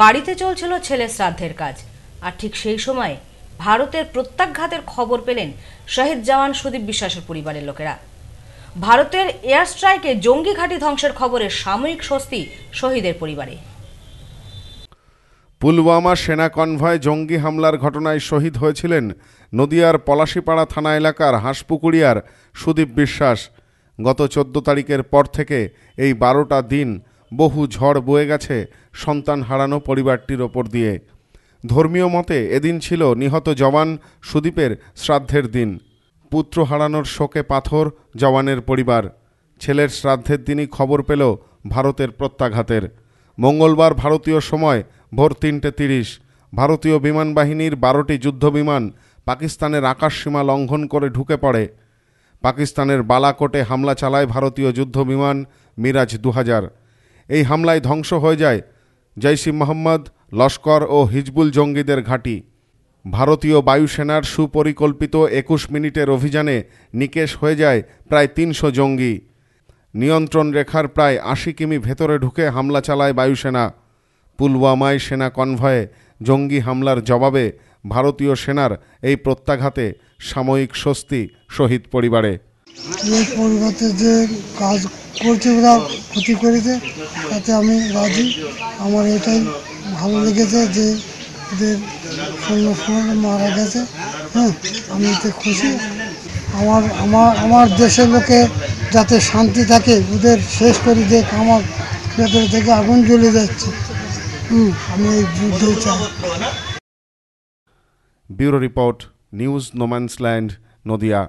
বাড়িতে চলছিল ছেলে শ্রাদ্ধের কাজ আর ঠিক সেই সময় ভারতের প্রত্যাঘাতের খবর পেলেন শহীদ জওয়ান সুদীপ বিশ্বাসের পরিবারের লোকেরা ভারতের এয়ার স্ট্রাইকে জঙ্গি ঘাঁটি ধ্বংসের খবরে সাময়িক স্বস্তি শহীদের পরিবারে পুলওয়ামা সেনা কনভয় জঙ্গি হামলার ঘটনায় শহীদ হয়েছিলেন নদিয়ার পলাশিপাড়া থানা এলাকার হাঁসপুকুরিয়ার সুদীপ বিশ্বাস গত চোদ্দ তারিখের পর থেকে এই বারোটা দিন বহু ঝড় বয়ে গেছে সন্তান হারানো পরিবারটির ওপর দিয়ে ধর্মীয় মতে এদিন ছিল নিহত জওয়ান সুদীপের শ্রাদ্ধের দিন পুত্র হারানোর শোকে পাথর জওয়ানের পরিবার ছেলের শ্রাদ্ধের দিনই খবর পেল ভারতের প্রত্যাঘাতের মঙ্গলবার ভারতীয় সময় ভোর তিনটে তিরিশ ভারতীয় বিমান বাহিনীর বারোটি যুদ্ধবিমান পাকিস্তানের আকাশসীমা লঙ্ঘন করে ঢুকে পড়ে পাকিস্তানের বালাকোটে হামলা চালায় ভারতীয় যুদ্ধবিমান মিরাজ দু এই হামলায় ধ্বংস হয়ে যায় জৈশি মোহাম্মদ লস্কর ও হিজবুল জঙ্গিদের ঘাঁটি ভারতীয় বায়ুসেনার সুপরিকল্পিত একুশ মিনিটের অভিযানে নিকেশ হয়ে যায় প্রায় তিনশো জঙ্গি নিয়ন্ত্রণ রেখার প্রায় আশি কিমি ভেতরে ঢুকে হামলা চালায় বায়ুসেনা পুলওয়ামায় সেনা কনভয়ে জঙ্গি হামলার জবাবে ভারতীয় সেনার এই প্রত্যাঘাতে সাময়িক স্বস্তি শহীদ পরিবারে পরিবর্তে যে কাজ করছে ওরা ক্ষতি করেছে তাতে আমি রাজি আমার এটাই ভালো লেগেছে যে ওদের সৈন্য মারা গেছে হ্যাঁ আমি এতে খুশি আমার আমার আমার দেশের লোকে যাতে শান্তি থাকে ওদের শেষ করে যে আমার ভেতরে থেকে আগুন জ্বলে যাচ্ছে হুম আমি এই যুদ্ধ চাই bureau report news no man's land Nadia